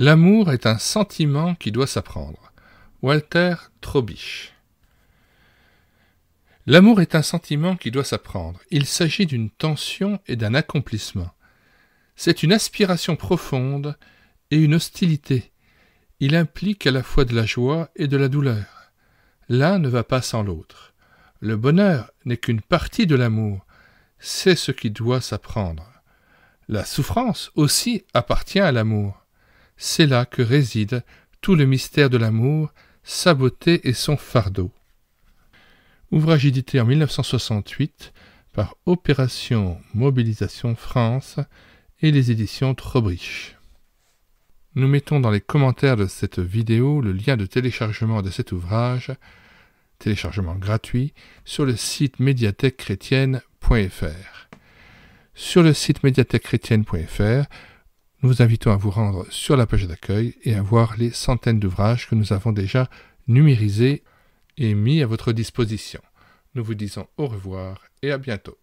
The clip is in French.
L'amour est un sentiment qui doit s'apprendre. Walter Trobisch « L'amour est un sentiment qui doit s'apprendre. Il s'agit d'une tension et d'un accomplissement. C'est une aspiration profonde et une hostilité. Il implique à la fois de la joie et de la douleur. L'un ne va pas sans l'autre. Le bonheur n'est qu'une partie de l'amour. C'est ce qui doit s'apprendre. La souffrance aussi appartient à l'amour c'est là que réside tout le mystère de l'amour, sa beauté et son fardeau. Ouvrage édité en 1968 par Opération Mobilisation France et les éditions Trobrich. Nous mettons dans les commentaires de cette vidéo le lien de téléchargement de cet ouvrage, téléchargement gratuit, sur le site médiathèquechrétienne.fr. Sur le site médiathèquechrétienne.fr, nous vous invitons à vous rendre sur la page d'accueil et à voir les centaines d'ouvrages que nous avons déjà numérisés et mis à votre disposition. Nous vous disons au revoir et à bientôt.